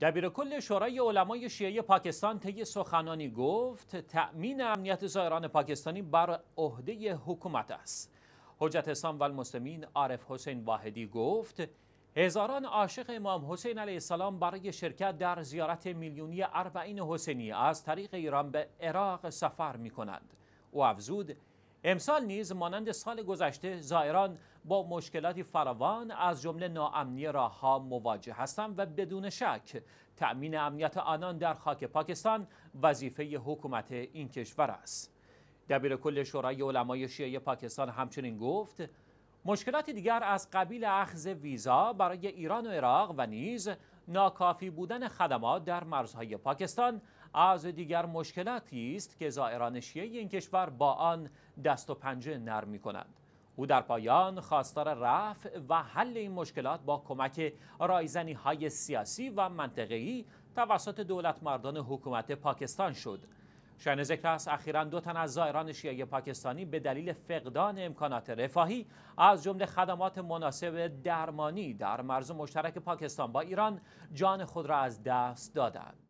کل شورای علمای شیعه پاکستان طی سخنانی گفت تأمین امنیت زائران پاکستانی بر عهده حکومت است حجت اسلام و المسلمین عارف حسین واحدی گفت هزاران عاشق امام حسین علیه السلام برای شرکت در زیارت میلیونی اربعین حسینی از طریق ایران به عراق سفر می کند او افزود امسال نیز مانند سال گذشته زائران با مشکلاتی فراوان از جمله ناامنی راهها مواجه هستند و بدون شک تأمین امنیت آنان در خاک پاکستان وظیفه حکومت این کشور است دبیر کل شورای علمای شیعه پاکستان همچنین گفت مشکلات دیگر از قبیل اخذ ویزا برای ایران و عراق و نیز ناکافی بودن خدمات در مرزهای پاکستان از دیگر مشکلاتی است که زائران شیعه این کشور با آن دست و پنجه نرم می کنند. او در پایان خواستار رفع و حل این مشکلات با کمک رایزنی های سیاسی و منطقه‌ای توسط دولت مردان حکومت پاکستان شد. شاین ذکر است اخیرا دو تن از زائران شیعه پاکستانی به دلیل فقدان امکانات رفاهی از جمله خدمات مناسب درمانی در مرز مشترک پاکستان با ایران جان خود را از دست دادند